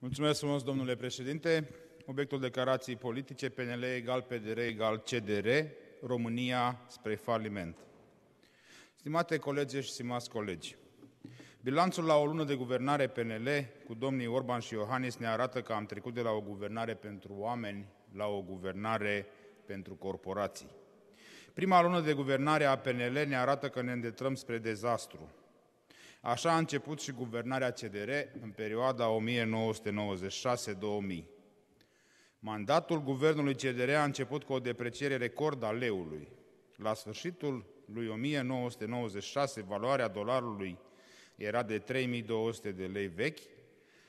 Mulțumesc frumos, domnule președinte. Obiectul declarației politice PNL egal PDR egal CDR, România spre faliment. Stimate colege și stimați colegi, bilanțul la o lună de guvernare PNL cu domnii Orban și Iohannis ne arată că am trecut de la o guvernare pentru oameni la o guvernare pentru corporații. Prima lună de guvernare a PNL ne arată că ne îndetrăm spre dezastru. Așa a început și guvernarea CDR în perioada 1996-2000. Mandatul guvernului CDR a început cu o depreciere record a leului. La sfârșitul lui 1996, valoarea dolarului era de 3200 de lei vechi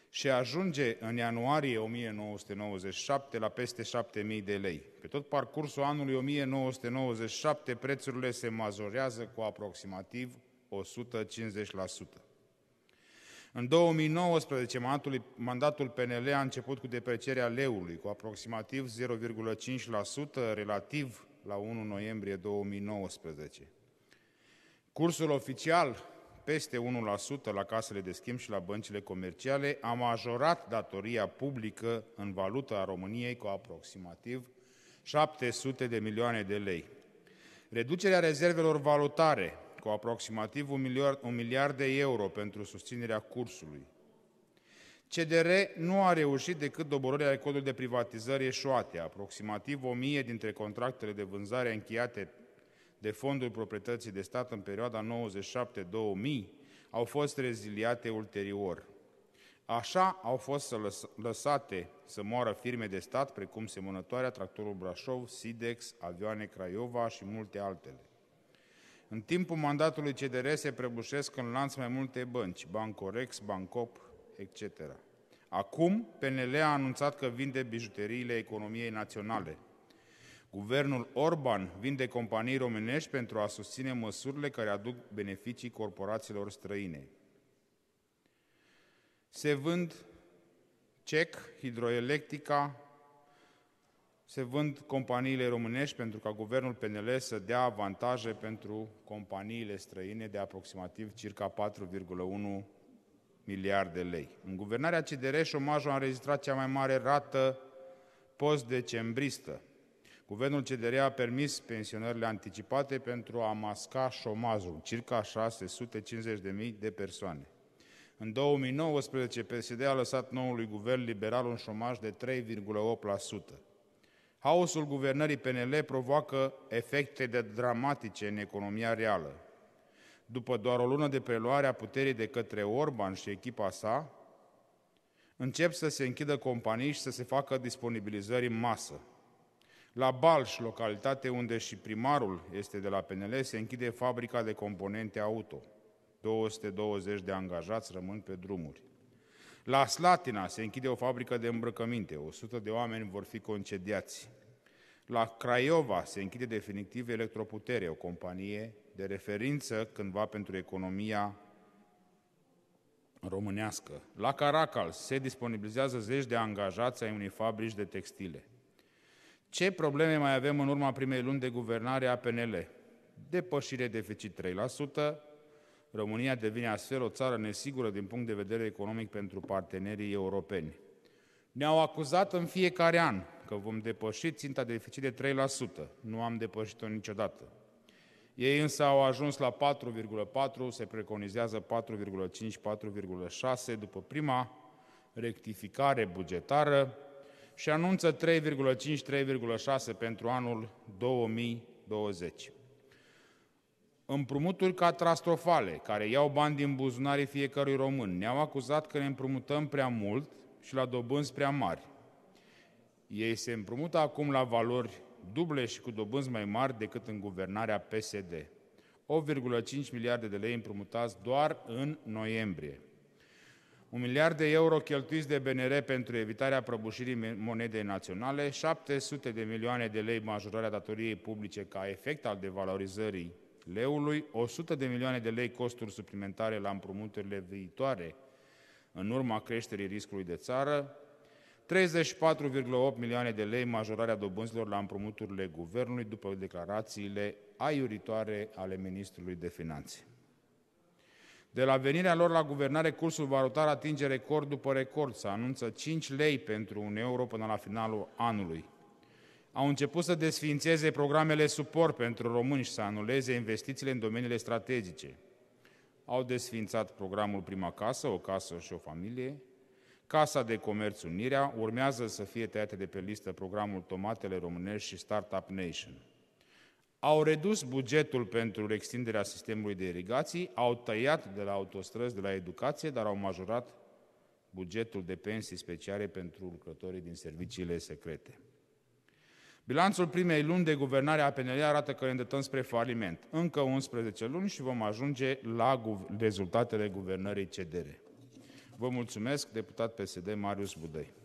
și ajunge în ianuarie 1997 la peste 7000 de lei. Pe tot parcursul anului 1997, prețurile se majorează cu aproximativ 150%. În 2019, mandatul, mandatul PNL a început cu deprecierea leului, cu aproximativ 0,5% relativ la 1 noiembrie 2019. Cursul oficial, peste 1% la casele de schimb și la băncile comerciale, a majorat datoria publică în valută a României cu aproximativ 700 de milioane de lei. Reducerea rezervelor valutare cu aproximativ un miliard, un miliard de euro pentru susținerea cursului. CDR nu a reușit decât doborârea codului de privatizări eșuate, aproximativ 1000 dintre contractele de vânzare încheiate de fondul proprietății de stat în perioada 97-2000 au fost reziliate ulterior. Așa au fost lăsate să moară firme de stat precum Semănătoarea, Tractorul Brașov, Sidex, Avioane Craiova și multe altele. În timpul mandatului CDR se prăbușesc în lanț mai multe bănci, Bancorex, Bancop, etc. Acum, PNL a anunțat că vinde bijuteriile economiei naționale. Guvernul Orban vinde companii românești pentru a susține măsurile care aduc beneficii corporațiilor străine. Se vând CEC, Hidroelectrica, se vând companiile românești pentru ca guvernul PNL să dea avantaje pentru companiile străine de aproximativ circa 4,1 miliarde lei. În guvernarea CDR, șomajul a înregistrat cea mai mare rată post-decembristă. Guvernul CDR a permis pensionările anticipate pentru a masca șomajul, circa 650.000 de persoane. În 2019, PSD a lăsat noului guvern liberal un șomaj de 3,8%. Haosul guvernării PNL provoacă efecte de dramatice în economia reală. După doar o lună de preluare a puterii de către Orban și echipa sa, încep să se închidă companii și să se facă disponibilizări în masă. La Balș, localitate unde și primarul este de la PNL, se închide fabrica de componente auto. 220 de angajați rămân pe drumuri. La Slatina se închide o fabrică de îmbrăcăminte, 100 de oameni vor fi concediați. La Craiova se închide definitiv Electroputere, o companie de referință cândva pentru economia românească. La Caracal se disponibilizează zeci de angajați ai unei fabrici de textile. Ce probleme mai avem în urma primei luni de guvernare a PNL? Depășire deficit România devine astfel o țară nesigură din punct de vedere economic pentru partenerii europeni. Ne-au acuzat în fiecare an că vom depăși ținta de deficit de 3%. Nu am depășit-o niciodată. Ei însă au ajuns la 4,4, se preconizează 4,5, 4,6 după prima rectificare bugetară și anunță 3,5-3,6 pentru anul 2020. Împrumuturi catastrofale, care iau bani din buzunare fiecărui român. Ne-au acuzat că ne împrumutăm prea mult și la dobânzi prea mari. Ei se împrumută acum la valori duble și cu dobânzi mai mari decât în guvernarea PSD. 8,5 miliarde de lei împrumutați doar în noiembrie. Un miliard de euro cheltuiți de BNR pentru evitarea prăbușirii monedei naționale, 700 de milioane de lei majorarea datoriei publice ca efect al devalorizării leului, 100 de milioane de lei costuri suplimentare la împrumuturile viitoare în urma creșterii riscului de țară, 34,8 milioane de lei majorarea dobânzilor la împrumuturile guvernului după declarațiile aiuritoare ale ministrului de finanțe. De la venirea lor la guvernare, cursul valutar atinge record după record. Se anunță 5 lei pentru un euro până la finalul anului au început să desfințeze programele suport pentru români și să anuleze investițiile în domeniile strategice. Au desfințat programul Prima Casă, o casă și o familie, Casa de Comerț Unirea, urmează să fie tăiate de pe listă programul Tomatele Românești și Startup Nation. Au redus bugetul pentru extinderea sistemului de irigații, au tăiat de la autostrăzi, de la educație, dar au majorat bugetul de pensii speciale pentru lucrătorii din serviciile secrete. Bilanțul primei luni de guvernare a PNL arată că ne îndreptăm spre faliment. Încă 11 luni și vom ajunge la rezultatele guvernării CDR. Vă mulțumesc, deputat PSD Marius Budăi.